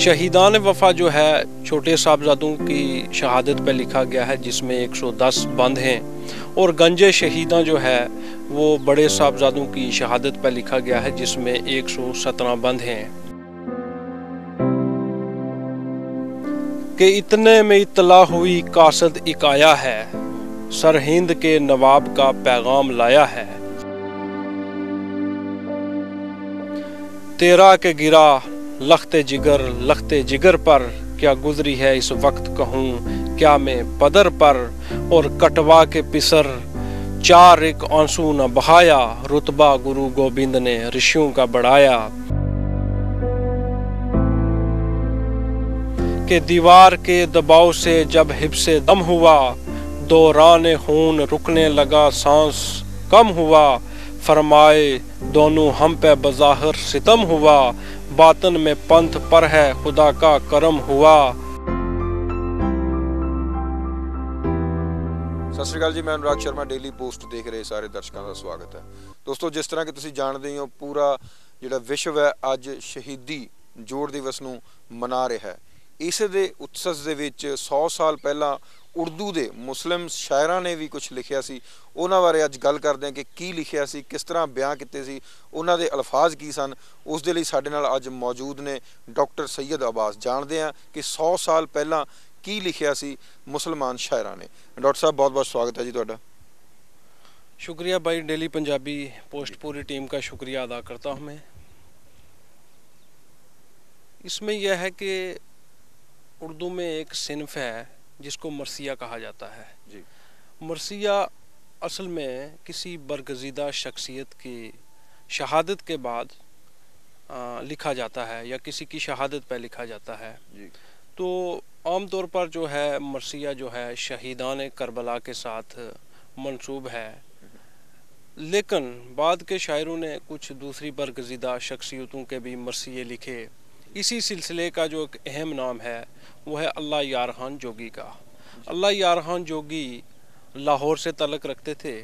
شہیدان وفا جو ہے چھوٹے صاحبزادوں کی شہادت پہ لکھا گیا ہے جس میں ایک سو دس بند ہیں اور گنج شہیداں جو ہے وہ بڑے صاحبزادوں کی شہادت پہ لکھا گیا ہے جس میں ایک سو سترہ بند ہیں کہ اتنے میں اطلاع ہوئی قاصد اکایا ہے سر ہند کے نواب کا پیغام لایا ہے تیرا کے گرا لخت جگر لخت جگر پر کیا گزری ہے اس وقت کہوں کیا میں پدر پر اور کٹوا کے پسر چار ایک آنسو نہ بہایا رتبہ گرو گوبند نے رشیوں کا بڑھایا کہ دیوار کے دباؤ سے جب حب سے دم ہوا دوران خون رکنے لگا سانس کم ہوا فرمائے دونوں ہم پہ بظاہر ستم ہوا باطن میں पंथ پر ہے خدا کا کرم ہوا ਸਤਿ ਸ਼੍ਰੀ ਅਕਾਲ ਜੀ ਮੈਂ ਅਨੁਰਾਗ ਸ਼ਰਮਾ ਡੇਲੀ ਪੋਸਟ ਦੇਖ ਰਹੇ ਸਾਰੇ ਦਰਸ਼ਕਾਂ ਦਾ ਸਵਾਗਤ ਹੈ ਦੋਸਤੋ ਜਿਸ ਤਰ੍ਹਾਂ ਕਿ ਤੁਸੀਂ ਜਾਣਦੇ ਹੋ ਪੂਰਾ ਜਿਹੜਾ ਵਿਸ਼ਵ ਹੈ ਅੱਜ ਸ਼ਹੀਦੀ ਜੋੜ ਦਿਵਸ ਨੂੰ ਮਨਾ ਰਿਹਾ ਹੈ ਇਸ ਦੇ ਉਤਸਵ ਦੇ ਵਿੱਚ 100 ਸਾਲ ਪਹਿਲਾਂ اردو کے مسلم شاعر نے بھی کچھ لکھا سی وہاں بار اج گل کرتے ہیں کہ کی لکھا سرحے سے انہوں کے الفاظ کی سن اس کے لیے سارے نالج موجود نے ڈاکٹر سد عباس جانتے ہیں کہ سو سال پہلے کی لکھا سر مسلمان شاعر نے ڈاکٹر صاحب بہت بہت سوگت ہے جی تا شکریہ بھائی ڈیلی پنجابی پوسٹ پوری ٹیم کا شکریہ ادا کرتا ہوں میں اس میں یہ ہے کہ اردو میں ایک صنف ہے جس کو مرثیہ کہا جاتا ہے جی مرثیہ اصل میں کسی برگزیدہ شخصیت کی شہادت کے بعد لکھا جاتا ہے یا کسی کی شہادت پہ لکھا جاتا ہے جی۔ تو عام طور پر جو ہے مرثیہ جو ہے شہیدان کربلا کے ساتھ منصوب ہے لیکن بعد کے شاعروں نے کچھ دوسری برگزیدہ شخصیتوں کے بھی مرثیے لکھے اسی سلسلے کا جو ایک اہم نام ہے وہ ہے اللہ یارخان جوگی کا اللہ یارخان جوگی لاہور سے تعلق رکھتے تھے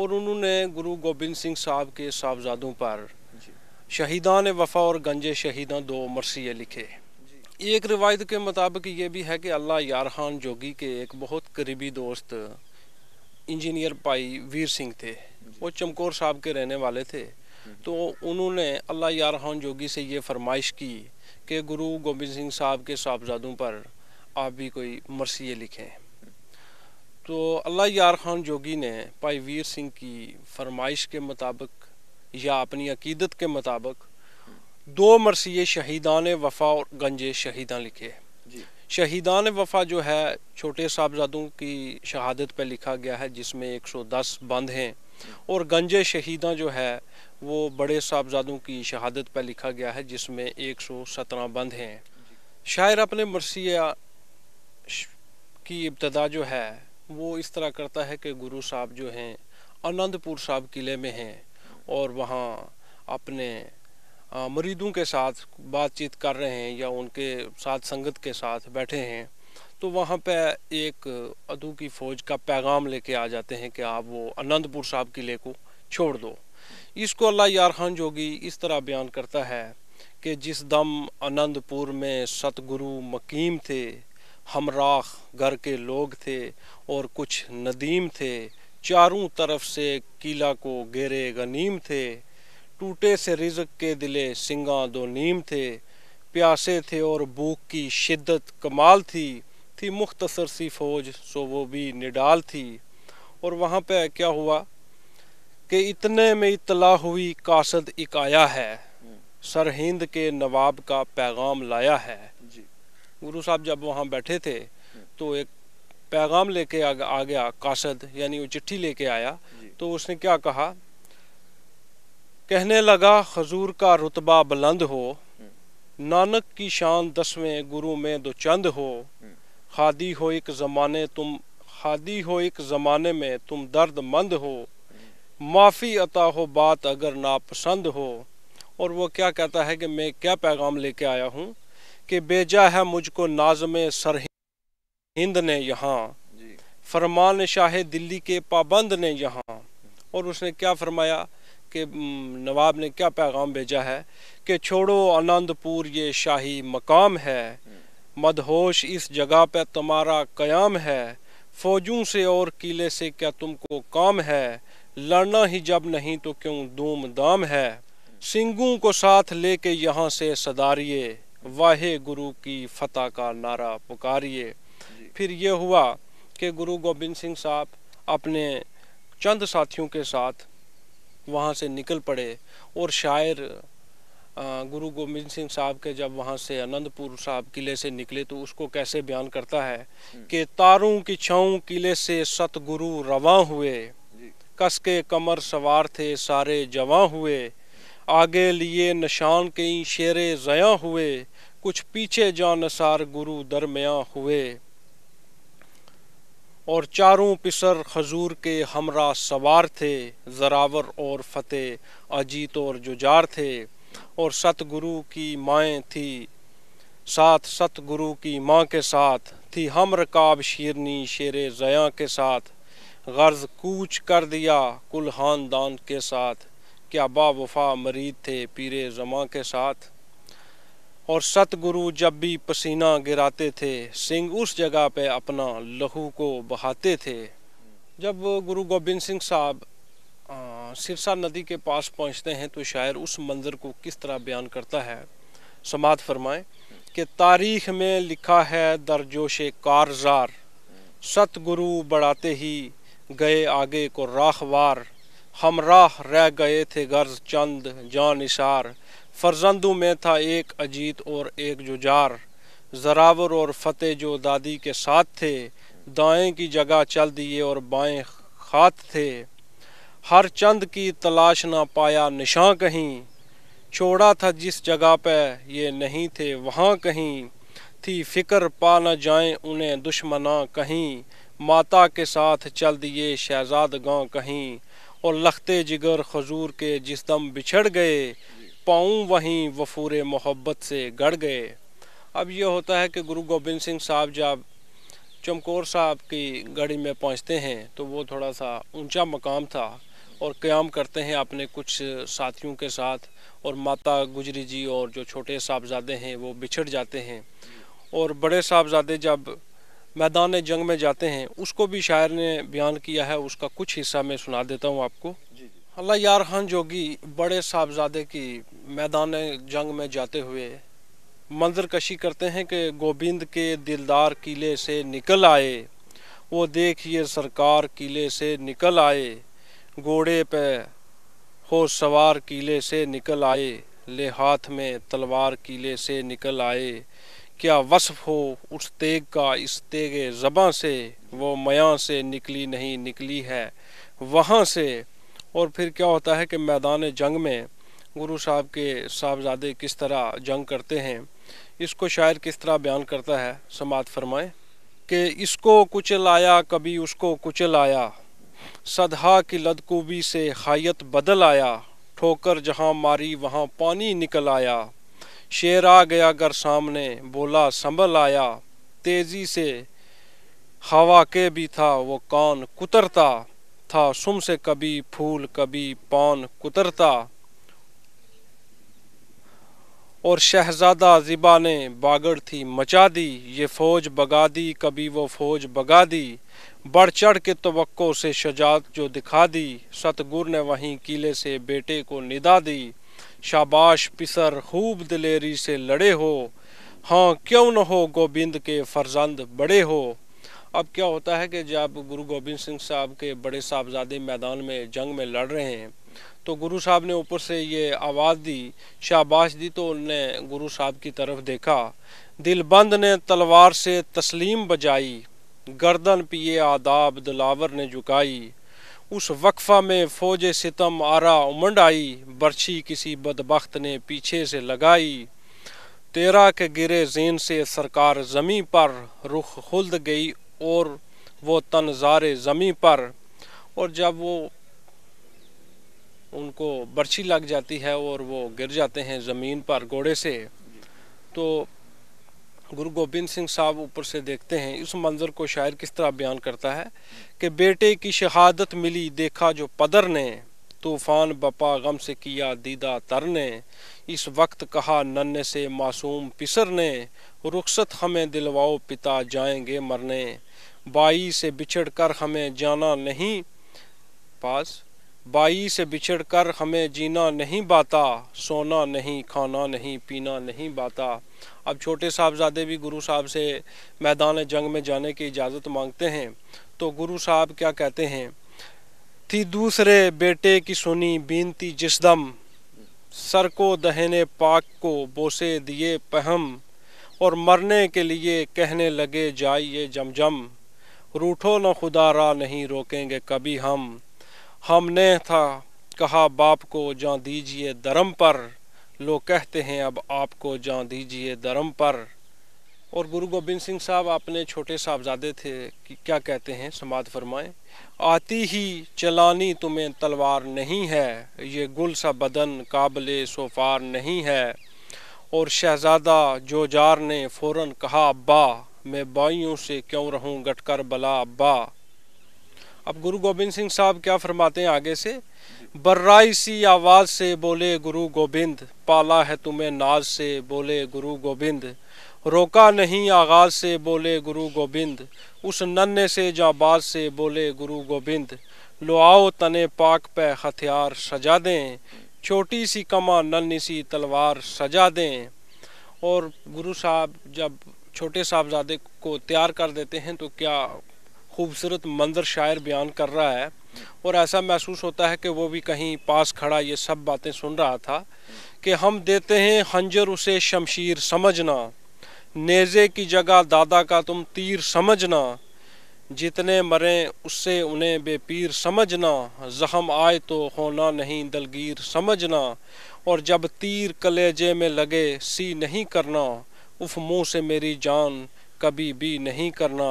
اور انہوں نے گرو گوبند سنگھ صاحب کے صاحبزادوں پر جی۔ شہیدان وفا اور گنجے شہیداں دو مرثیے لکھے جی۔ ایک روایت کے مطابق یہ بھی ہے کہ اللہ یارخان جوگی کے ایک بہت قریبی دوست انجینئر پائی ویر سنگھ تھے جی۔ وہ چمکور صاحب کے رہنے والے تھے تو انہوں نے اللہ یارخان جوگی سے یہ فرمائش کی کہ گرو گوبند سنگھ صاحب کے صاحبزادوں پر آپ بھی کوئی مرثیے لکھیں تو اللہ یار خان جوگی نے پائی ویر سنگھ کی فرمائش کے مطابق یا اپنی عقیدت کے مطابق دو مرثیے شہیدان وفا اور گنج شہیداں لکھے جی۔ شہیدان وفا جو ہے چھوٹے صاحبزادوں کی شہادت پہ لکھا گیا ہے جس میں ایک سو دس بند ہیں اور گنج شہیداں جو ہے وہ بڑے صاحبزادوں کی شہادت پہ لکھا گیا ہے جس میں ایک سو سترہ بند ہیں شاعر اپنے مرثیہ کی ابتدا جو ہے وہ اس طرح کرتا ہے کہ گرو صاحب جو ہیں آنند پور صاحب قلعے میں ہیں اور وہاں اپنے مریدوں کے ساتھ بات چیت کر رہے ہیں یا ان کے ساتھ سنگت کے ساتھ بیٹھے ہیں تو وہاں پہ ایک ادو کی فوج کا پیغام لے کے آ جاتے ہیں کہ آپ وہ آنند پور صاحب قلعے کو چھوڑ دو اس کو اللہ یارخان جوگی اس طرح بیان کرتا ہے کہ جس دم انند پور میں ست گرو مقیم تھے ہمراخ گھر کے لوگ تھے اور کچھ ندیم تھے چاروں طرف سے قلعہ کو گیرے غنیم تھے ٹوٹے سے رزق کے دلے سنگا دو نیم تھے پیاسے تھے اور بھوک کی شدت کمال تھی تھی مختصر سی فوج سو وہ بھی نڈال تھی اور وہاں پہ کیا ہوا کہ اتنے میں اطلاع ہوئی قاصد ایک آیا ہے سر ہند کے نواب کا پیغام لایا ہے جی۔ گرو صاحب جب وہاں بیٹھے تھے تو ایک پیغام لے کے قاصد یعنی وہ چٹھی لے کے آیا جی۔ تو اس نے کیا کہا کہنے لگا حضور کا رتبہ بلند ہو نانک کی شان دسویں گرو میں دو چند ہو خادی ہو ایک زمانے تم خادی ہو ایک زمانے میں تم درد مند ہو معافی عطا ہو بات اگر ناپسند ہو اور وہ کیا کہتا ہے کہ میں کیا پیغام لے کے آیا ہوں کہ بیجا ہے مجھ کو نازم سر ہند نے یہاں جی۔ فرمان شاہ دلی کے پابند نے یہاں اور اس نے کیا فرمایا کہ نواب نے کیا پیغام بھیجا ہے کہ چھوڑو آنند پور یہ شاہی مقام ہے مدہوش اس جگہ پہ تمہارا قیام ہے فوجوں سے اور قلعے سے کیا تم کو کام ہے لڑنا ہی جب نہیں تو کیوں دوم دام ہے سنگوں کو ساتھ لے کے یہاں سے صداریے واہ گرو کی فتح کا نعرہ پکاریے پھر یہ ہوا کہ گرو گوبند سنگھ صاحب اپنے چند ساتھیوں کے ساتھ وہاں سے نکل پڑے اور شاعر گرو گوبند سنگھ صاحب کے جب وہاں سے انند پور صاحب قلعے سے نکلے تو اس کو کیسے بیان کرتا ہے کہ تاروں کی چھاؤں قلعے سے ست گرو رواں ہوئے کس کے کمر سوار تھے سارے جواں ہوئے آگے لیے نشان کئی شیر زیاں ہوئے کچھ پیچھے جاں نصار گرو درمیاں ہوئے اور چاروں پسر خزور کے ہمراہ سوار تھے زراور اور فتح اجیت اور ججار تھے اور ست گرو کی مائیں تھی ساتھ ست گرو کی ماں کے ساتھ تھی ہم رکاب شیرنی شیر زیاں کے ساتھ غرض کوچ کر دیا کل خاندان کے ساتھ کیا با وفا مرید تھے پیر زماں کے ساتھ اور ست گرو جب بھی پسینہ گراتے تھے سنگھ اس جگہ پہ اپنا لہو کو بہاتے تھے جب گرو گوبند سنگھ صاحب سرسا ندی کے پاس پہنچتے ہیں تو شاعر اس منظر کو کس طرح بیان کرتا ہے سماعت فرمائیں کہ تاریخ میں لکھا ہے درجوش کارزار ست گرو بڑھاتے ہی گئے آگے کو راہ وار ہم راہ رہ گئے تھے غرض چند جان اشار فرزندوں میں تھا ایک اجیت اور ایک ججار زراور اور فتح جو دادی کے ساتھ تھے دائیں کی جگہ چل دیے اور بائیں خات تھے ہر چند کی تلاش نہ پایا نشاں کہیں چھوڑا تھا جس جگہ پہ یہ نہیں تھے وہاں کہیں تھی فکر پا نہ جائیں انہیں دشمنہ کہیں ماتا کے ساتھ چل دیے شہزاد گاؤں کہیں اور لختے جگر خضور کے جس دم بچھڑ گئے پاؤں وہیں وفور محبت سے گڑ گئے اب یہ ہوتا ہے کہ گرو گوبند سنگھ صاحب جب چمکور صاحب کی گڑی میں پہنچتے ہیں تو وہ تھوڑا سا اونچا مقام تھا اور قیام کرتے ہیں اپنے کچھ ساتھیوں کے ساتھ اور ماتا گجری جی اور جو چھوٹے صاحبزادے ہیں وہ بچھڑ جاتے ہیں اور بڑے صاحبزادے جب میدان جنگ میں جاتے ہیں اس کو بھی شاعر نے بیان کیا ہے اس کا کچھ حصہ میں سنا دیتا ہوں آپ کو جی، جی۔ اللہ یار خان جوگی بڑے صاحبزادے کی میدان جنگ میں جاتے ہوئے منظر کشی کرتے ہیں کہ گوبند کے دلدار قلعے سے نکل آئے وہ یہ سرکار قلعے سے نکل آئے گھوڑے پہ ہو سوار قلعے سے نکل آئے لے ہاتھ میں تلوار قلعے سے نکل آئے کیا وصف ہو اس تیگ کا اس تیگ زباں سے وہ میاں سے نکلی نہیں نکلی ہے وہاں سے اور پھر کیا ہوتا ہے کہ میدان جنگ میں گرو صاحب کے صاحبزادے کس طرح جنگ کرتے ہیں اس کو شاعر کس طرح بیان کرتا ہے سماعت فرمائیں کہ اس کو کچل آیا کبھی اس کو کچل آیا صدھا کی لدکوبی سے خائیت بدل آیا ٹھوکر جہاں ماری وہاں پانی نکل آیا شیر آ گیا گھر سامنے بولا سنبھل آیا تیزی سے ہوا کے بھی تھا وہ کون کترتا تھا سم سے کبھی پھول کبھی پان کترتا اور شہزادہ زبا نے باگڑ تھی مچا دی یہ فوج بگا دی کبھی وہ فوج بگا دی بڑھ چڑھ کے توقع سے شجاعت جو دکھا دی ستگر نے وہیں قلعے سے بیٹے کو ندا دی شاباش پسر خوب دلیری سے لڑے ہو ہاں کیوں نہ ہو گوبند کے فرزند بڑے ہو اب کیا ہوتا ہے کہ جب گرو گوبند سنگھ صاحب کے بڑے صاحبزادے میدان میں جنگ میں لڑ رہے ہیں تو گرو صاحب نے اوپر سے یہ آواز دی شاباش دی تو ان نے گرو صاحب کی طرف دیکھا دل بند نے تلوار سے تسلیم بجائی گردن پیے آداب دلاور نے جکائی اس وقفہ میں فوج ستم آرا امنڈ آئی برچی کسی بدبخت نے پیچھے سے لگائی تیرا کے گرے زین سے سرکار زمیں پر رخ خلد گئی اور وہ تنظار زمیں پر اور جب وہ ان کو برچی لگ جاتی ہے اور وہ گر جاتے ہیں زمین پر گھوڑے سے تو گرو گوبند سنگھ صاحب اوپر سے دیکھتے ہیں اس منظر کو شاعر کس طرح بیان کرتا ہے کہ بیٹے کی شہادت ملی دیکھا جو پدر نے طوفان بپا غم سے کیا دیدہ تر نے اس وقت کہا نن سے معصوم پسر نے رخصت ہمیں دلواؤ پتا جائیں گے مرنے بائی سے بچھڑ کر ہمیں جانا نہیں پاس بائی سے بچھڑ کر ہمیں جینا نہیں باتا سونا نہیں کھانا نہیں پینا نہیں باتا اب چھوٹے صاحبزادے بھی گرو صاحب سے میدان جنگ میں جانے کی اجازت مانگتے ہیں تو گرو صاحب کیا کہتے ہیں تھی دوسرے بیٹے کی سنی بینتی جس دم سر کو دہنے پاک کو بوسے دیے پہم اور مرنے کے لیے کہنے لگے جائیے جم جم روٹھو نہ خدا را نہیں روکیں گے کبھی ہم ہم نے تھا کہا باپ کو جاں دیجئے درم پر لوگ کہتے ہیں اب آپ کو جاں دیجئے درم پر اور گرو گوبند سنگھ صاحب اپنے چھوٹے صاحبزادے تھے کہ کیا کہتے ہیں سماعت فرمائیں آتی ہی چلانی تمہیں تلوار نہیں ہے یہ گل سا بدن قابل سوفار نہیں ہے اور شہزادہ جو جار نے فوراً کہا با میں بائیوں سے کیوں رہوں گٹ کر بلا با اب گرو گوبند سنگھ صاحب کیا فرماتے ہیں آگے سے برائی سی آواز سے بولے گرو گوبند پالا ہے تمہیں ناز سے بولے گرو گوبند روکا نہیں آغاز سے بولے گرو گوبند اس ننے سے جاں باز سے بولے گرو گوبند لو آؤ تن پاک پہ ہتھیار سجا دیں چھوٹی سی کما نن سی تلوار سجا دیں اور گرو صاحب جب چھوٹے صاحبزادے کو تیار کر دیتے ہیں تو کیا خوبصورت منظر شاعر بیان کر رہا ہے اور ایسا محسوس ہوتا ہے کہ وہ بھی کہیں پاس کھڑا یہ سب باتیں سن رہا تھا کہ ہم دیتے ہیں ہنجر اسے شمشیر سمجھنا نیزے کی جگہ دادا کا تم تیر سمجھنا جتنے مریں اس سے انہیں بے پیر سمجھنا زخم آئے تو ہونا نہیں دلگیر سمجھنا اور جب تیر کلیجے میں لگے سی نہیں کرنا اف منہ سے میری جان کبھی بھی نہیں کرنا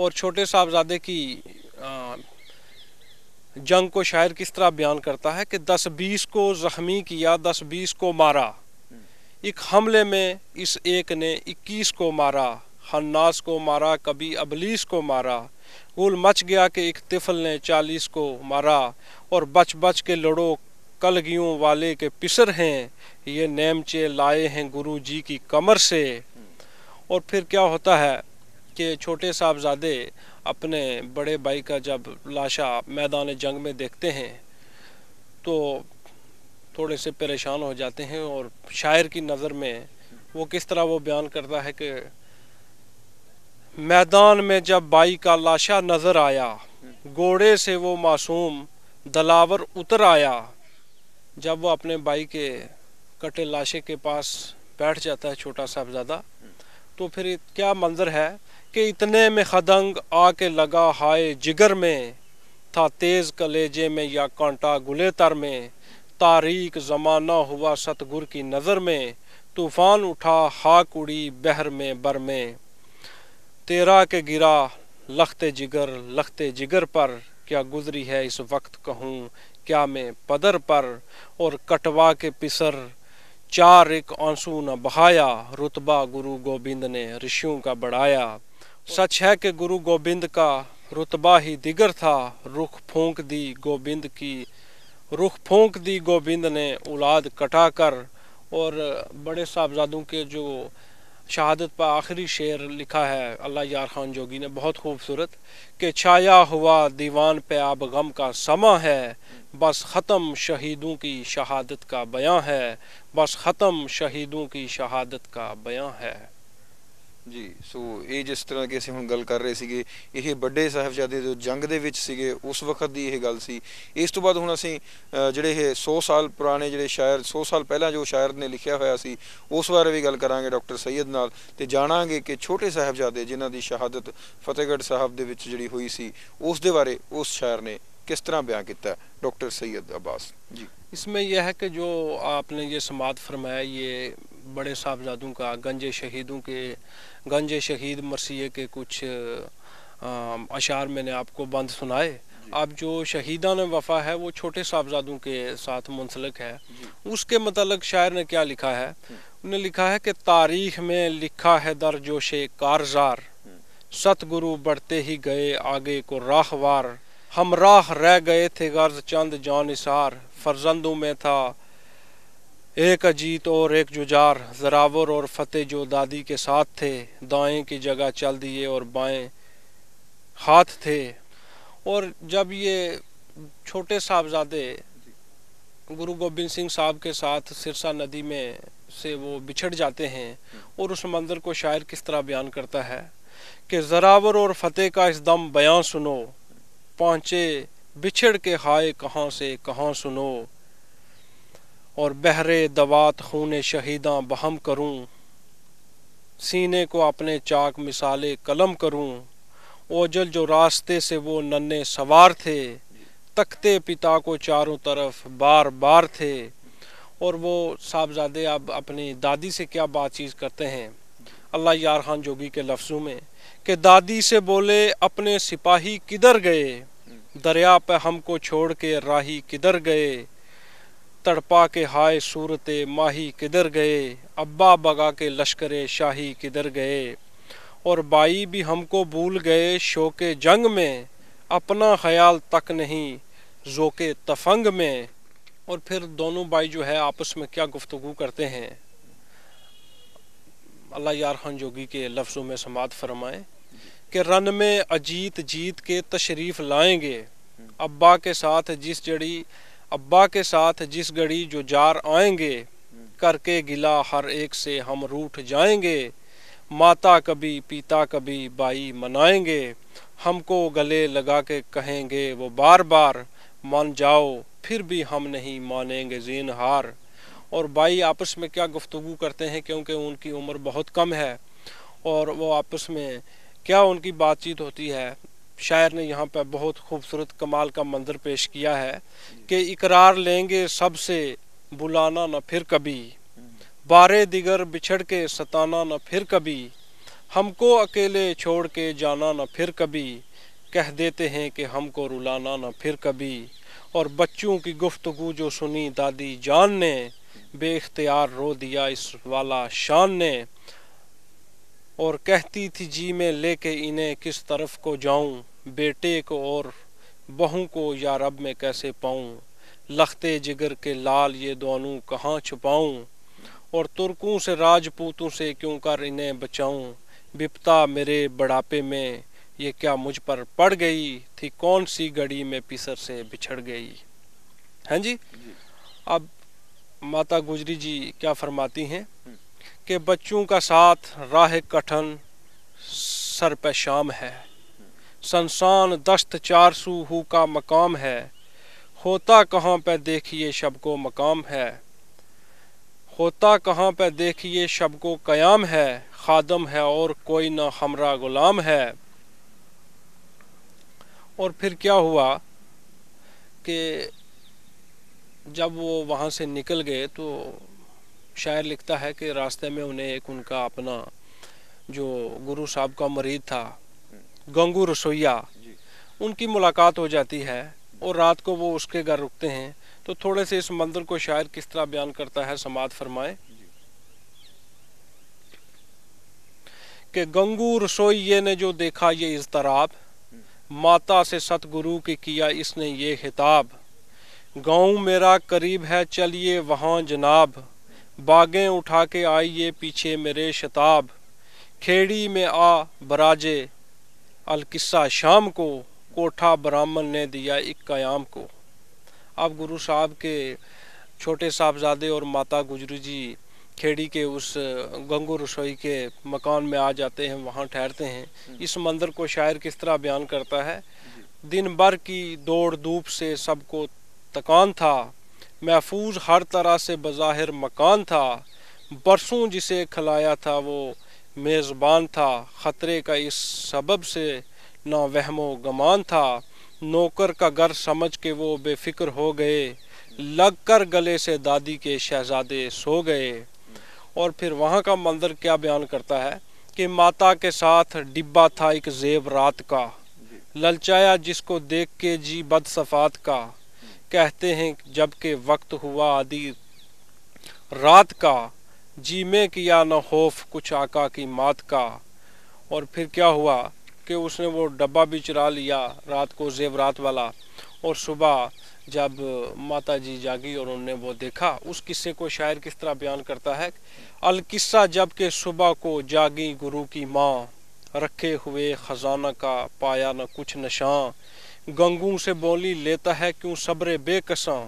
اور چھوٹے صاحبزادے کی جنگ کو شاعر کس طرح بیان کرتا ہے کہ دس بیس کو زخمی کیا دس بیس کو مارا ایک حملے میں اس ایک نے اکیس کو مارا حناس کو مارا کبھی ابلیس کو مارا گول مچ گیا کہ ایک طفل نے چالیس کو مارا اور بچ بچ کے لڑو کلگیوں والے کے پسر ہیں یہ نیمچے لائے ہیں گرو جی کی کمر سے اور پھر کیا ہوتا ہے کہ چھوٹے صاحبزادے اپنے بڑے بھائی کا جب لاشا میدان جنگ میں دیکھتے ہیں تو تھوڑے سے پریشان ہو جاتے ہیں اور شاعر کی نظر میں وہ کس طرح وہ بیان کرتا ہے کہ میدان میں جب بائی کا لاشا نظر آیا گوڑے سے وہ معصوم دلاور اتر آیا جب وہ اپنے بائی کے کٹے لاشے کے پاس بیٹھ جاتا ہے چھوٹا صاحبزادہ تو پھر کیا منظر ہے کہ اتنے میں خدنگ آ کے لگا ہائے جگر میں تھا تیز کلیجے میں یا کانٹا گلے تر میں تاریک زمانہ ہوا ستگر کی نظر میں طوفان اٹھا ہاک اڑی بہر میں بر میں تیرا کے گرا لخت جگر لخت جگر پر کیا گزری ہے اس وقت کہوں کیا میں پدر پر اور کٹوا کے پسر چار ایک آنسو نہ بہایا رتبہ گرو گوبند نے رشیوں کا بڑھایا سچ ہے کہ گرو گوبند کا رتبہ ہی دیگر تھا رخ پھونک دی گوبند کی رخ پھونک دی گوبند نے اولاد کٹا کر اور بڑے صاحبزادوں کے جو شہادت پر آخری شعر لکھا ہے اللہ یار خان جوگی نے بہت خوبصورت کہ چھایا ہوا دیوان پہ آب غم کا سما ہے بس ختم شہیدوں کی شہادت کا بیاں ہے بس ختم شہیدوں کی شہادت کا بیاں ہے ਜੀ ਸੋ ਇਹ ਜਿਸ ਤਰ੍ਹਾਂ ਕਿ ਅਸੀਂ ਹੁਣ ਗੱਲ ਕਰ ਰਹੇ ਸੀਗੇ ਇਹ ਵੱਡੇ ਸਾਹਿਬਜ਼ਾਦੇ ਜੋ ਜੰਗ ਦੇ ਵਿੱਚ ਸੀਗੇ ਉਸ ਵਕਤ ਦੀ ਇਹ ਗੱਲ ਸੀ ਇਸ ਤੋਂ ਬਾਅਦ ਹੁਣ ਅਸੀਂ ਜਿਹੜੇ ਇਹ 100 ਸਾਲ ਪੁਰਾਣੇ ਜਿਹੜੇ ਸ਼ਾਇਰ 100 ਸਾਲ ਪਹਿਲਾਂ ਜੋ ਸ਼ਾਇਰ ਨੇ ਲਿਖਿਆ ਹੋਇਆ ਸੀ ਉਸ ਬਾਰੇ ਵੀ ਗੱਲ ਕਰਾਂਗੇ ਡਾਕਟਰ ਸੈਦ ਨਾਲ ਤੇ ਜਾਣਾਂਗੇ ਕਿ ਛੋਟੇ ਸਾਹਿਬਜ਼ਾਦੇ ਜਿਨ੍ਹਾਂ ਦੀ ਸ਼ਹਾਦਤ ਫਤਿਹਗੜ੍ਹ ਸਾਹਿਬ ਦੇ ਵਿੱਚ ਜਿਹੜੀ ਹੋਈ ਸੀ ਉਸ ਦੇ ਬਾਰੇ ਉਸ ਸ਼ਾਇਰ ਨੇ ਕਿਸ ਤਰ੍ਹਾਂ ਬਿਆਨ ਕੀਤਾ ਡਾਕਟਰ ਸੈਦ ਅਬਾਸ ਜੀ اس میں یہ ہے کہ جو آپ نے یہ سماعت فرمایا یہ بڑے صاحبزادوں کا گنج شہیدوں کے گنج شہید مرثیے کے کچھ اشعار میں نے آپ کو بند سنائے جی۔ اب جو شہیدان وفا ہے وہ چھوٹے صاحبزادوں کے ساتھ منسلک ہے جی۔ اس کے متعلق شاعر نے کیا لکھا ہے انہیں لکھا ہے کہ تاریخ میں لکھا ہے در جوش کارزار ست گرو بڑھتے ہی گئے آگے کو راہ وار ہم راہ رہ گئے تھے غرض چند جان اثار فرزندوں میں تھا ایک اجیت اور ایک ججار زراور اور فتح جو دادی کے ساتھ تھے دائیں کی جگہ چل دیے اور بائیں ہاتھ تھے اور جب یہ چھوٹے صاحبزادے گرو گوبند سنگھ صاحب کے ساتھ سرسا ندی میں سے وہ بچھڑ جاتے ہیں اور اس مندر کو شاعر کس طرح بیان کرتا ہے کہ زراور اور فتح کا اس دم بیان سنو پہنچے بچھڑ کے ہائے کہاں سے کہاں سنو اور بہرے دوات خون شہیداں بہم کروں سینے کو اپنے چاک مثالے قلم کروں اوجل جو راستے سے وہ نن سوار تھے تختے پتا کو چاروں طرف بار بار تھے اور وہ صاحبزادے اب اپنی دادی سے کیا بات چیت کرتے ہیں اللہ خان جوگی کے لفظوں میں کہ دادی سے بولے اپنے سپاہی کدھر گئے دریا پہ ہم کو چھوڑ کے راہی کدھر گئے تڑپا کے ہائے صورت ماہی کدھر گئے ابا بگا کے لشکر شاہی کدھر گئے اور بائی بھی ہم کو بھول گئے شوق جنگ میں اپنا خیال تک نہیں ذوق تفنگ میں اور پھر دونوں بھائی جو ہے آپس میں کیا گفتگو کرتے ہیں اللہ خان جوگی کے لفظوں میں سماعت فرمائیں کہ رن میں اجیت جیت کے تشریف لائیں گے ابا کے ساتھ جس جڑی ابا کے ساتھ جس گڑی جو جار آئیں گے کر کے گلا ہر ایک سے ہم روٹ جائیں گے ماتا کبھی پیتا کبھی بائی منائیں گے ہم کو گلے لگا کے کہیں گے وہ بار بار مان جاؤ پھر بھی ہم نہیں مانیں گے زین ہار اور بائی آپس میں کیا گفتگو کرتے ہیں کیونکہ ان کی عمر بہت کم ہے اور وہ آپس میں کیا ان کی بات چیت ہوتی ہے شاعر نے یہاں پہ بہت خوبصورت کمال کا منظر پیش کیا ہے کہ اقرار لیں گے سب سے بلانا نہ پھر کبھی بارے دیگر بچھڑ کے ستانا نہ پھر کبھی ہم کو اکیلے چھوڑ کے جانا نہ پھر کبھی کہہ دیتے ہیں کہ ہم کو رلانا نہ پھر کبھی اور بچوں کی گفتگو جو سنی دادی جان نے بے اختیار رو دیا اس والا شان نے اور کہتی تھی جی میں لے کے انہیں کس طرف کو جاؤں بیٹے کو اور بہوں کو یا رب میں کیسے پاؤں لختے جگر کے لال یہ دونوں کہاں چھپاؤں اور ترکوں سے راجپوتوں سے کیوں کر انہیں بچاؤں بپتا میرے بڑھاپے میں یہ کیا مجھ پر پڑ گئی تھی کون سی گڑی میں پسر سے بچھڑ گئی ہیں جی؟, جی اب ماتا گجری جی کیا فرماتی ہیں کہ بچوں کا ساتھ راہ کٹھن سر پہ شام ہے سنسان دست چار سو ہو کا مقام ہے ہوتا کہاں پہ دیکھیے شب کو مقام ہے ہوتا کہاں پہ دیکھیے شب کو قیام ہے خادم ہے اور کوئی نہ ہمرا غلام ہے اور پھر کیا ہوا کہ جب وہ وہاں سے نکل گئے تو شاعر لکھتا ہے کہ راستے میں انہیں ایک ان کا اپنا جو گرو صاحب کا مریض تھا گنگو رسویا جی۔ ان کی ملاقات ہو جاتی ہے اور رات کو وہ اس کے گھر رکتے ہیں تو تھوڑے سے اس مندر کو شاعر کس طرح بیان کرتا ہے سماعت فرمائے جی۔ کہ گنگو رسوئیے نے جو دیکھا یہ اضطراب ماتا سے ست گرو کی کیا اس نے یہ خطاب گاؤں میرا قریب ہے چلیے وہاں جناب باغیں اٹھا کے آئیے پیچھے میرے شتاب کھیڑی میں آ براجے القصہ شام کو کوٹھا برہمن نے دیا ایک قیام کو اب گرو صاحب کے چھوٹے صاحبزادے اور ماتا گجری جی کھیڑی کے اس گنگو رسوئی کے مکان میں آ جاتے ہیں وہاں ٹھہرتے ہیں اس مندر کو شاعر کس طرح بیان کرتا ہے دن بھر کی دوڑ دھوپ سے سب کو تکان تھا محفوظ ہر طرح سے بظاہر مکان تھا برسوں جسے کھلایا تھا وہ میزبان تھا خطرے کا اس سبب سے نہ وہم و گمان تھا نوکر کا گھر سمجھ کے وہ بے فکر ہو گئے لگ کر گلے سے دادی کے شہزادے سو گئے اور پھر وہاں کا منظر کیا بیان کرتا ہے کہ ماتا کے ساتھ ڈبہ تھا ایک زیب رات کا للچایا جس کو دیکھ کے جی بد صفات کا کہتے ہیں جب کہ وقت ہوا آدھی رات کا جی میں کیا نہ خوف کچھ آقا کی مات کا اور پھر کیا ہوا کہ اس نے وہ ڈبہ بھی چرا لیا رات کو زیورات والا اور صبح جب ماتا جی جاگی اور انہوں نے وہ دیکھا اس قصے کو شاعر کس طرح بیان کرتا ہے القصہ جب کہ صبح کو جاگی گرو کی ماں رکھے ہوئے خزانہ کا پایا نہ کچھ نشاں گنگوں سے بولی لیتا ہے کیوں صبر بے کساں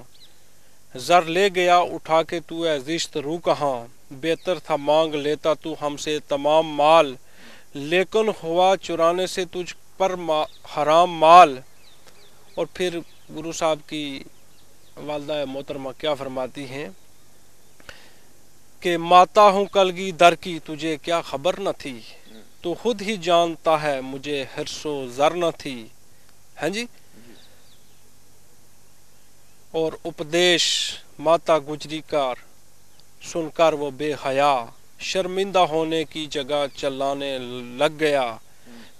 زر لے گیا اٹھا کے تو اے زشت رو کہاں بہتر تھا مانگ لیتا تو ہم سے تمام مال لیکن ہوا چرانے سے تجھ پر ما حرام مال اور پھر گرو صاحب کی والدہ محترمہ کیا فرماتی ہیں کہ ماتا ہوں کلگی در کی تجھے کیا خبر نہ تھی تو خود ہی جانتا ہے مجھے حرص و ذر نہ تھی ہیں جی اور اپدیش ماتا گجری کار سن کر وہ بے حیا شرمندہ ہونے کی جگہ چلانے لگ گیا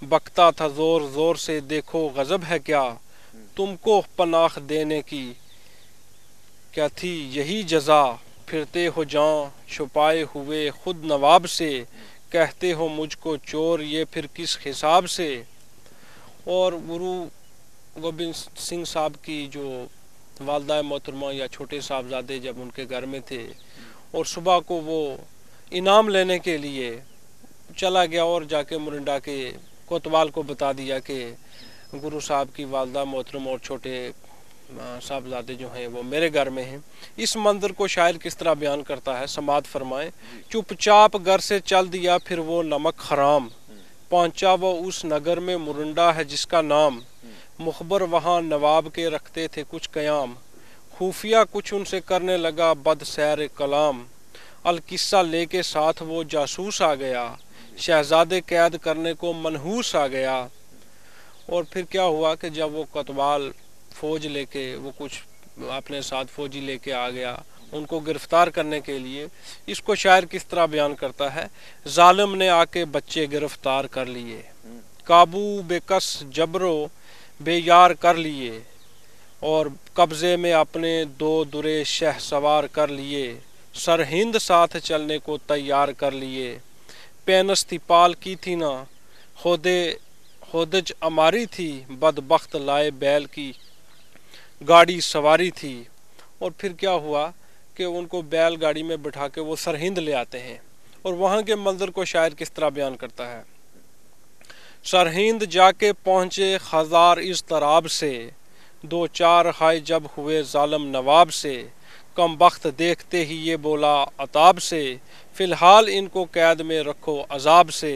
بکتا تھا زور زور سے دیکھو غزب ہے کیا تم کو پناخ دینے کی کیا تھی یہی جزا پھرتے ہو جان چھپائے ہوئے خود نواب سے کہتے ہو مجھ کو چور یہ پھر کس حساب سے اور گرو گوبند سنگھ صاحب کی جو والدہ محترمہ یا چھوٹے صاحبزادے جب ان کے گھر میں تھے اور صبح کو وہ انعام لینے کے لیے چلا گیا اور جا کے مرنڈا کے کوتوال کو بتا دیا کہ گرو صاحب کی والدہ محترم اور چھوٹے صاحبزادے جو ہیں وہ میرے گھر میں ہیں اس منظر کو شاعر کس طرح بیان کرتا ہے سماعت فرمائیں چپ چاپ گھر سے چل دیا پھر وہ نمک حرام پہنچا وہ اس نگر میں مرنڈا ہے جس کا نام مخبر وہاں نواب کے رکھتے تھے کچھ قیام خفیہ کچھ ان سے کرنے لگا بد سیر کلام القصہ لے کے ساتھ وہ جاسوس آ گیا شہزادے قید کرنے کو منحوس آ گیا اور پھر کیا ہوا کہ جب وہ قتوال فوج لے کے وہ کچھ اپنے ساتھ فوجی لے کے آ گیا ان کو گرفتار کرنے کے لیے اس کو شاعر کس طرح بیان کرتا ہے ظالم نے آ کے بچے گرفتار کر لیے قابو بے کس جبرو بے یار کر لیے اور قبضے میں اپنے دو درے شہ سوار کر لیے سر ہند ساتھ چلنے کو تیار کر لیے پینستی پال کی تھی نا خودے خودج اماری تھی بدبخت لائے بیل کی گاڑی سواری تھی اور پھر کیا ہوا کہ ان کو بیل گاڑی میں بٹھا کے وہ سرہند لے آتے ہیں اور وہاں کے منظر کو شاعر کس طرح بیان کرتا ہے سرہند جا کے پہنچے ہزار اضطراب سے دو چار ہائے جب ہوئے ظالم نواب سے کم بخت دیکھتے ہی یہ بولا عطاب سے فی الحال ان کو قید میں رکھو عذاب سے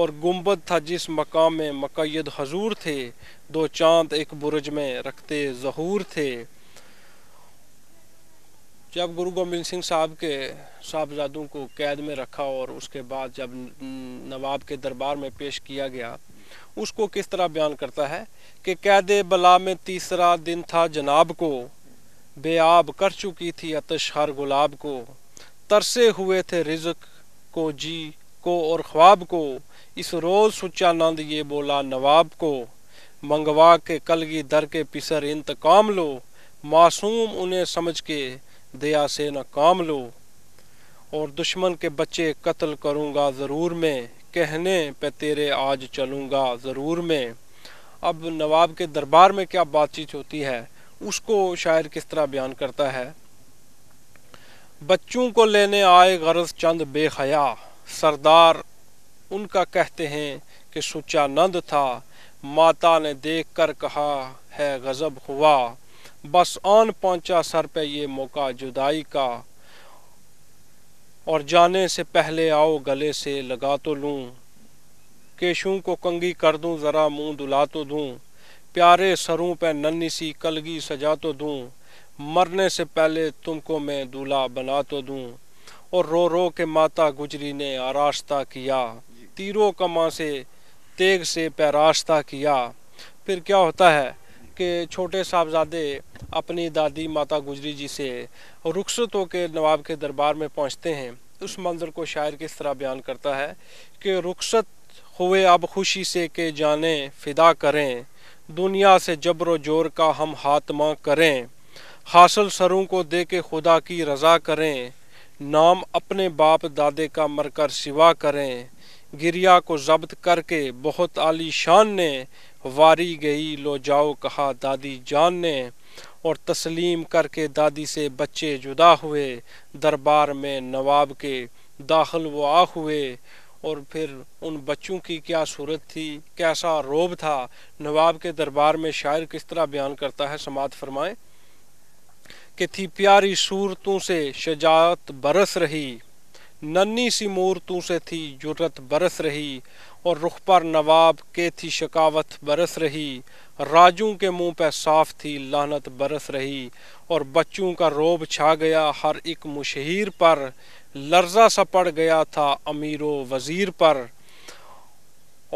اور گنبد تھا جس مقام میں مقید حضور تھے دو چاند ایک برج میں رکھتے ظہور تھے جب گرو گوبند سنگھ صاحب کے صاحبزادوں کو قید میں رکھا اور اس کے بعد جب نواب کے دربار میں پیش کیا گیا اس کو کس طرح بیان کرتا ہے کہ قید بلا میں تیسرا دن تھا جناب کو بے آب کر چکی تھی اتش ہر گلاب کو ترسے ہوئے تھے رزق کو جی کو اور خواب کو اس روز سچا نند یہ بولا نواب کو منگوا کے کلگی در کے پسر انتقام لو معصوم انہیں سمجھ کے دیا سے نہ کام لو اور دشمن کے بچے قتل کروں گا ضرور میں کہنے پہ تیرے آج چلوں گا ضرور میں اب نواب کے دربار میں کیا بات چیت ہوتی ہے اس کو شاعر کس طرح بیان کرتا ہے بچوں کو لینے آئے غرض چند بے حیا سردار ان کا کہتے ہیں کہ سچا نند تھا ماتا نے دیکھ کر کہا ہے غزب ہوا بس آن پہنچا سر پہ یہ موقع جدائی کا اور جانے سے پہلے آؤ گلے سے لگا تو لوں کیشوں کو کنگھی کر دوں ذرا منہ دلا تو دوں پیارے سروں پہ ننی سی کلگی سجا تو دوں مرنے سے پہلے تم کو میں دلہا بنا تو دوں اور رو رو کے ماتا گجری نے آراستہ کیا تیروں کماں سے تیگ سے پیراستہ کیا پھر کیا ہوتا ہے کہ چھوٹے صاحبزادے اپنی دادی ماتا گجری جی سے رخصتوں کے نواب کے دربار میں پہنچتے ہیں اس منظر کو شاعر کس طرح بیان کرتا ہے کہ رخصت ہوئے اب خوشی سے کہ جانیں فدا کریں دنیا سے جبر و جور کا ہم ہاتمہ کریں حاصل سروں کو دے کے خدا کی رضا کریں نام اپنے باپ دادے کا مر کر سوا کریں گریا کو ضبط کر کے بہت عالی شان نے واری گئی لو جاؤ کہا دادی جان نے اور تسلیم کر کے دادی سے بچے جدا ہوئے دربار میں نواب کے داخل و آ ہوئے اور پھر ان بچوں کی کیا صورت تھی کیسا روب تھا نواب کے دربار میں شاعر کس طرح بیان کرتا ہے سماعت فرمائیں کہ تھی پیاری صورتوں سے شجاعت برس رہی ننی سی مورتوں سے تھی جرت برس رہی اور رخ پر نواب کے تھی شکاوت برس رہی راجوں کے منہ پہ صاف تھی لانت برس رہی اور بچوں کا روب چھا گیا ہر ایک مشہیر پر لرزہ سا پڑ گیا تھا امیر و وزیر پر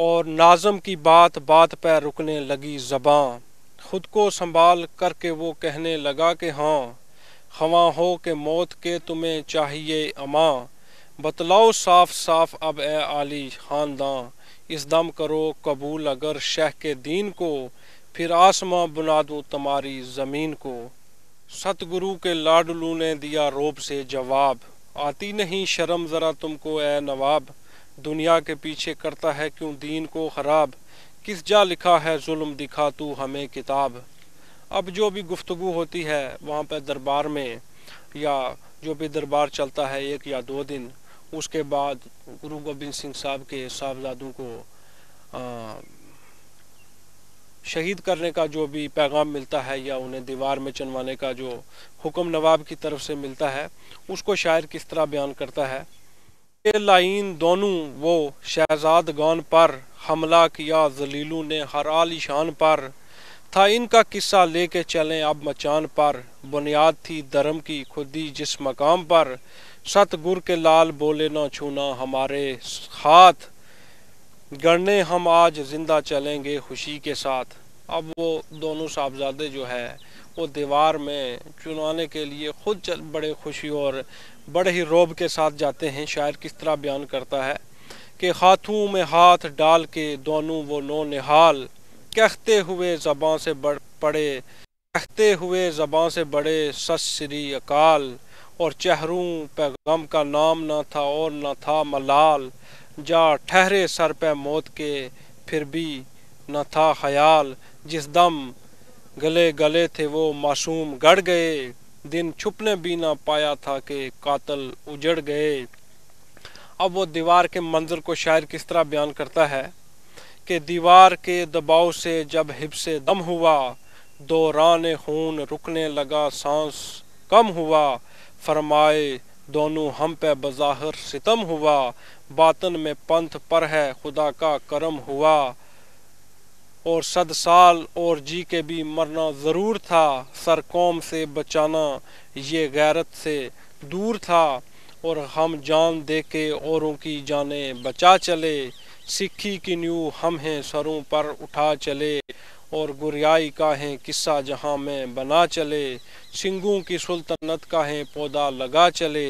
اور نازم کی بات بات پہ رکنے لگی زباں خود کو سنبھال کر کے وہ کہنے لگا کہ ہاں خواہ ہو کہ موت کے تمہیں چاہیے اماں بتلاؤ صاف صاف اب اے عالی خاندان اس دم کرو قبول اگر شہ کے دین کو پھر آسماں بنا دو تمہاری زمین کو ست گرو کے لاڈلو نے دیا روب سے جواب آتی نہیں شرم ذرا تم کو اے نواب دنیا کے پیچھے کرتا ہے کیوں دین کو خراب کس جا لکھا ہے ظلم دکھا تو ہمیں کتاب اب جو بھی گفتگو ہوتی ہے وہاں پہ دربار میں یا جو بھی دربار چلتا ہے ایک یا دو دن اس کے بعد گرو گوبند سنگھ صاحب کے صاحبزادوں کو شہید کرنے کا جو بھی پیغام ملتا ہے یا انہیں دیوار میں چنوانے کا جو حکم نواب کی طرف سے ملتا ہے اس کو شاعر کس طرح بیان کرتا ہے لائن دونوں وہ شہزاد گان پر حملہ کیا زلیلوں نے ہر شان پر تھا ان کا قصہ لے کے چلیں اب مچان پر بنیاد تھی درم کی خودی جس مقام پر ست گر کے لال بولے نہ چھونا ہمارے ہاتھ گڑنے ہم آج زندہ چلیں گے خوشی کے ساتھ اب وہ دونوں صاحبزادے جو ہے وہ دیوار میں چنانے کے لیے خود بڑے خوشی اور بڑے ہی روب کے ساتھ جاتے ہیں شاعر کس طرح بیان کرتا ہے کہ ہاتھوں میں ہاتھ ڈال کے دونوں وہ نو نہال کہتے ہوئے زبان سے بڑ پڑے کہتے ہوئے زبان سے بڑے سس سری اکال اور چہروں پہ غم کا نام نہ تھا اور نہ تھا ملال جا ٹھہرے سر پہ موت کے پھر بھی نہ تھا خیال جس دم گلے گلے تھے وہ معصوم گڑ گئے دن چھپنے بھی نہ پایا تھا کہ قاتل اجڑ گئے اب وہ دیوار کے منظر کو شاعر کس طرح بیان کرتا ہے کہ دیوار کے دباؤ سے جب ہب سے دم ہوا دوران خون رکنے لگا سانس کم ہوا فرمائے دونوں ہم پہ بظاہر ستم ہوا باطن میں پنتھ پر ہے خدا کا کرم ہوا اور صد سال اور جی کے بھی مرنا ضرور تھا سر قوم سے بچانا یہ غیرت سے دور تھا اور ہم جان دے کے اوروں کی جانیں بچا چلے سکھی کی نیو ہم ہیں سروں پر اٹھا چلے اور گریائی کا ہے قصہ جہاں میں بنا چلے سنگوں کی سلطنت کا ہے پودا لگا چلے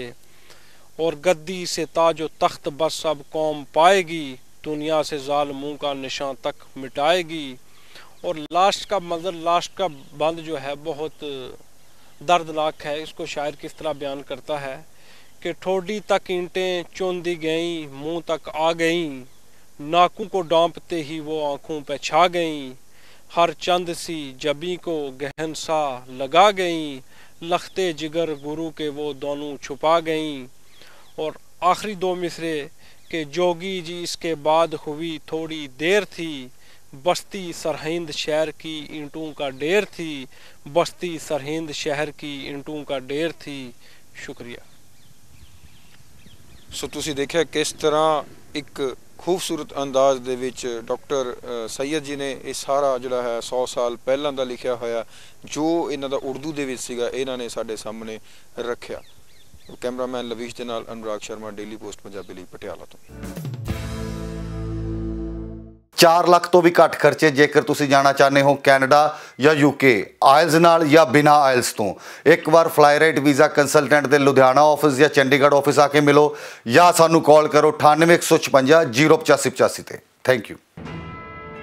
اور گدی سے تاج و تخت بس اب قوم پائے گی دنیا سے ظالموں کا نشاں تک مٹائے گی اور لاسٹ کا منظر لاسٹ کا بند جو ہے بہت دردناک ہے اس کو شاعر کس طرح بیان کرتا ہے کہ ٹھوڈی تک اینٹیں چون دی گئیں منہ تک آ گئیں ناکوں کو ڈانپتے ہی وہ آنکھوں پہ چھا گئیں ہر چند سی جبی کو گہن سا لگا گئیں لختے جگر گرو کے وہ دونوں چھپا گئیں اور آخری دو مصرے کہ جوگی جی اس کے بعد ہوئی تھوڑی دیر تھی بستی سرہند شہر کی انٹوں کا ڈیر تھی بستی سرہند شہر کی انٹوں کا ڈیر تھی شکریہ سو تُسے دیکھا کس طرح ایک ਖੂਬਸੂਰਤ ਅੰਦਾਜ਼ ਦੇ ਵਿੱਚ ਡਾਕਟਰ ਸੈਯਦ ਜੀ ਨੇ ਇਹ ਸਾਰਾ ਜਿਹੜਾ ਹੈ 100 ਸਾਲ ਪਹਿਲਾਂ ਦਾ ਲਿਖਿਆ ਹੋਇਆ ਜੋ ਇਹਨਾਂ ਦਾ ਉਰਦੂ ਦੇ ਵਿੱਚ ਸੀਗਾ ਇਹਨਾਂ ਨੇ ਸਾਡੇ ਸਾਹਮਣੇ ਰੱਖਿਆ ਕੈਮਰਾਮੈਨ ਲਵੀਸ਼ ਦੇ ਨਾਲ ਅਨੁਰਾਗ ਸ਼ਰਮਾ ਡੇਲੀ ਪੋਸਟ ਪੰਜਾਬੀ ਲਈ ਪਟਿਆਲਾ ਤੋਂ 4 ਲੱਖ ਤੋਂ ਵੀ ਘੱਟ ਖਰਚੇ ਜੇਕਰ ਤੁਸੀਂ ਜਾਣਾ ਚਾਹੁੰਦੇ ਹੋ ਕੈਨੇਡਾ ਜਾਂ ਯੂਕੇ ਆਇਲਸ ਨਾਲ ਜਾਂ ਬਿਨਾ ਆਇਲਸ ਤੋਂ ਇੱਕ ਵਾਰ ਫਲਾਈਰਾਈਟ ਵੀਜ਼ਾ ਕੰਸਲਟੈਂਟ ਦੇ ਲੁਧਿਆਣਾ ਆਫਿਸ ਜਾਂ ਚੰਡੀਗੜ੍ਹ ਆਫਿਸ ਆ ਕੇ ਮਿਲੋ ਜਾਂ ਸਾਨੂੰ ਕਾਲ ਕਰੋ 9815508585 ਤੇ ਥੈਂਕ ਯੂ